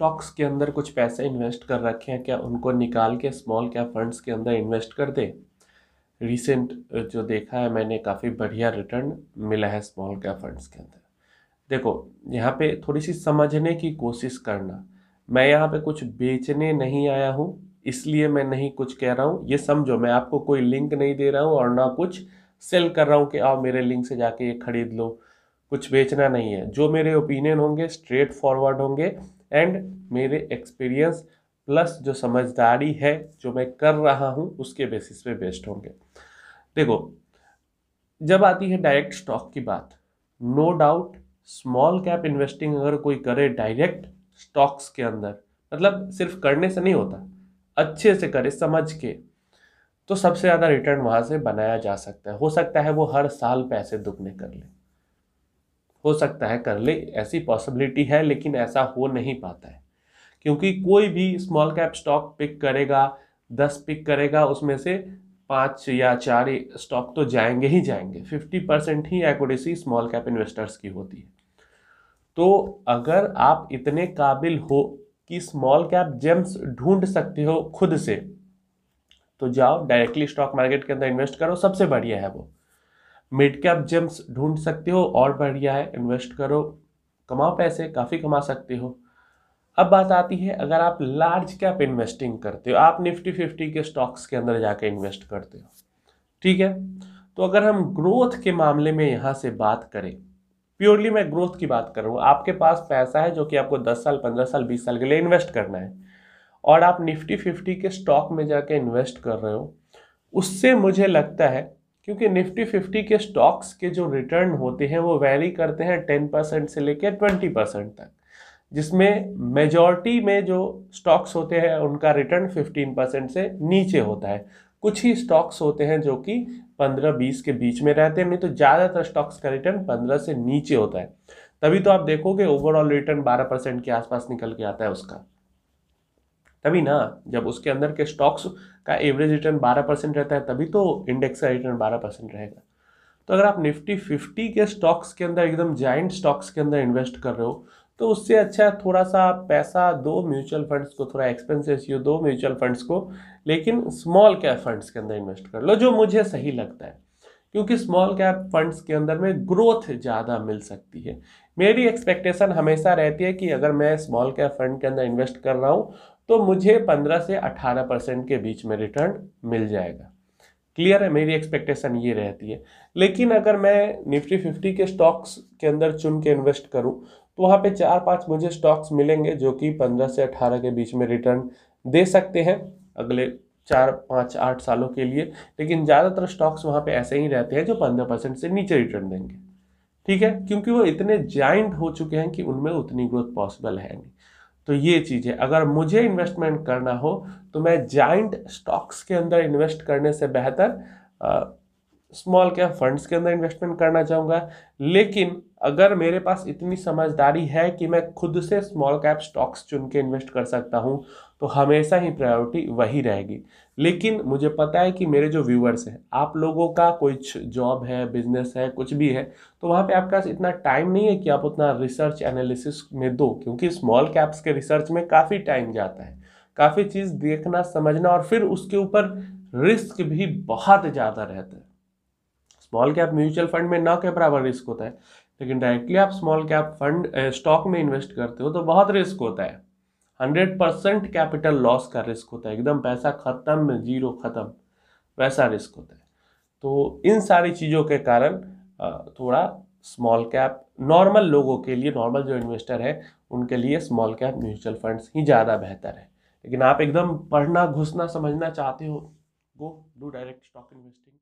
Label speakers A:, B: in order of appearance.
A: stocks के अंदर कुछ पैसे इन्वेस्ट कर रखे हैं क्या उनको निकाल के स्मॉल कैप फंड्स के अंदर इन्वेस्ट कर दें रिसेंट जो देखा है मैंने काफ़ी बढ़िया रिटर्न मिला है स्मॉल कैप फंड्स के अंदर देखो यहाँ पे थोड़ी सी समझने की कोशिश करना मैं यहाँ पे कुछ बेचने नहीं आया हूँ इसलिए मैं नहीं कुछ कह रहा हूँ ये समझो मैं आपको कोई लिंक नहीं दे रहा हूँ और ना कुछ सेल कर रहा हूँ कि आओ मेरे लिंक से जाके ये खरीद लो कुछ बेचना नहीं है जो मेरे ओपिनियन होंगे स्ट्रेट फॉरवर्ड होंगे एंड मेरे एक्सपीरियंस प्लस जो समझदारी है जो मैं कर रहा हूँ उसके बेसिस पे बेस्ट होंगे देखो जब आती है डायरेक्ट स्टॉक की बात no doubt small cap investing अगर कोई करे डायरेक्ट स्टॉक्स के अंदर मतलब सिर्फ करने से नहीं होता अच्छे से करे समझ के तो सबसे ज़्यादा रिटर्न वहाँ से बनाया जा सकता है हो सकता है वो हर साल पैसे दुगने कर ले हो सकता है कर ले ऐसी पॉसिबिलिटी है लेकिन ऐसा हो नहीं पाता है क्योंकि कोई भी स्मॉल कैप स्टॉक पिक करेगा दस पिक करेगा उसमें से पाँच या चार स्टॉक तो जाएंगे ही जाएंगे फिफ्टी परसेंट ही एक्यूरेसी स्मॉल कैप इन्वेस्टर्स की होती है तो अगर आप इतने काबिल हो कि स्मॉल कैप जेम्स ढूंढ सकते हो खुद से तो जाओ डायरेक्टली स्टॉक मार्केट के अंदर इन्वेस्ट करो सबसे बढ़िया है वो मिड कैप जेम्स ढूंढ सकते हो और बढ़िया है इन्वेस्ट करो कमाओ पैसे काफ़ी कमा सकते हो अब बात आती है अगर आप लार्ज कैप इन्वेस्टिंग करते हो आप निफ्टी फिफ्टी के स्टॉक्स के अंदर जाके इन्वेस्ट करते हो ठीक है तो अगर हम ग्रोथ के मामले में यहाँ से बात करें प्योरली मैं ग्रोथ की बात कर रहा हूँ आपके पास पैसा है जो कि आपको 10 साल 15 साल 20 साल के लिए इन्वेस्ट करना है और आप निफ्टी फिफ्टी के स्टॉक में जाके इन्वेस्ट कर रहे हो उससे मुझे लगता है क्योंकि निफ्टी फिफ्टी के स्टॉक्स के जो रिटर्न होते हैं वो वैरी करते हैं टेन परसेंट से लेकर ट्वेंटी परसेंट तक जिसमें मेजॉरिटी में जो स्टॉक्स होते हैं उनका रिटर्न फिफ्टीन परसेंट से नीचे होता है कुछ ही स्टॉक्स होते हैं जो कि पंद्रह बीस के बीच में रहते हैं नहीं तो ज़्यादातर स्टॉक्स का रिटर्न पंद्रह से नीचे होता है तभी तो आप देखोगे ओवरऑल रिटर्न बारह परसेंट के आसपास निकल के आता है उसका तभी ना जब उसके अंदर के स्टॉक्स का एवरेज रिटर्न बारह परसेंट रहता है तभी तो इंडेक्स का रिटर्न बारह परसेंट रहेगा तो अगर आप निफ्टी फिफ्टी के स्टॉक्स के अंदर एकदम जाइंट स्टॉक्स के अंदर इन्वेस्ट कर रहे हो तो उससे अच्छा है थोड़ा सा पैसा दो म्यूचुअल फंड्स को थोड़ा एक्सपेंसिव यू दो म्यूचुअल फंड्स को लेकिन स्मॉल कैप फंड्स के अंदर इन्वेस्ट कर लो जो मुझे सही लगता है क्योंकि स्मॉल कैप फंड्स के अंदर में ग्रोथ ज़्यादा मिल सकती है मेरी एक्सपेक्टेशन हमेशा रहती है कि अगर मैं स्मॉल कैप फंड के अंदर इन्वेस्ट कर रहा हूँ तो मुझे 15 से 18 परसेंट के बीच में रिटर्न मिल जाएगा क्लियर है मेरी एक्सपेक्टेशन ये रहती है लेकिन अगर मैं निफ्टी फिफ्टी के स्टॉक्स के अंदर चुन के इन्वेस्ट करूँ तो वहाँ पे चार पांच मुझे स्टॉक्स मिलेंगे जो कि पंद्रह से अठारह के बीच में रिटर्न दे सकते हैं अगले चार पाँच आठ सालों के लिए लेकिन ज़्यादातर स्टॉक्स वहाँ पे ऐसे ही रहते हैं जो पंद्रह परसेंट से नीचे रिटर्न देंगे ठीक है क्योंकि वो इतने जाइंट हो चुके हैं कि उनमें उतनी ग्रोथ पॉसिबल है नहीं तो ये चीज है अगर मुझे इन्वेस्टमेंट करना हो तो मैं जॉइंट स्टॉक्स के अंदर इन्वेस्ट करने से बेहतर स्मॉल कैप फंड्स के अंदर इन्वेस्टमेंट करना चाहूँगा लेकिन अगर मेरे पास इतनी समझदारी है कि मैं खुद से स्मॉल कैप स्टॉक्स चुन के इन्वेस्ट कर सकता हूँ तो हमेशा ही प्रायोरिटी वही रहेगी लेकिन मुझे पता है कि मेरे जो व्यूअर्स हैं आप लोगों का कुछ जॉब है बिजनेस है कुछ भी है तो वहाँ पे आपके पास इतना टाइम नहीं है कि आप उतना रिसर्च एनालिसिस में दो क्योंकि स्मॉल कैप्स के रिसर्च में काफ़ी टाइम जाता है काफ़ी चीज़ देखना समझना और फिर उसके ऊपर रिस्क भी बहुत ज़्यादा रहता है स्मॉल कैप म्यूचुअल फंड में ना के बराबर रिस्क होता है लेकिन डायरेक्टली आप स्मॉल कैप फंड स्टॉक में इन्वेस्ट करते हो तो बहुत रिस्क होता है हंड्रेड परसेंट कैपिटल लॉस का रिस्क होता है एकदम पैसा खत्म जीरो खत्म वैसा रिस्क होता है तो इन सारी चीज़ों के कारण थोड़ा स्मॉल कैप नॉर्मल लोगों के लिए नॉर्मल जो इन्वेस्टर है उनके लिए स्मॉल कैप म्यूचुअल फंड्स ही ज़्यादा बेहतर है लेकिन आप एकदम पढ़ना घुसना समझना चाहते हो go do direct stock investing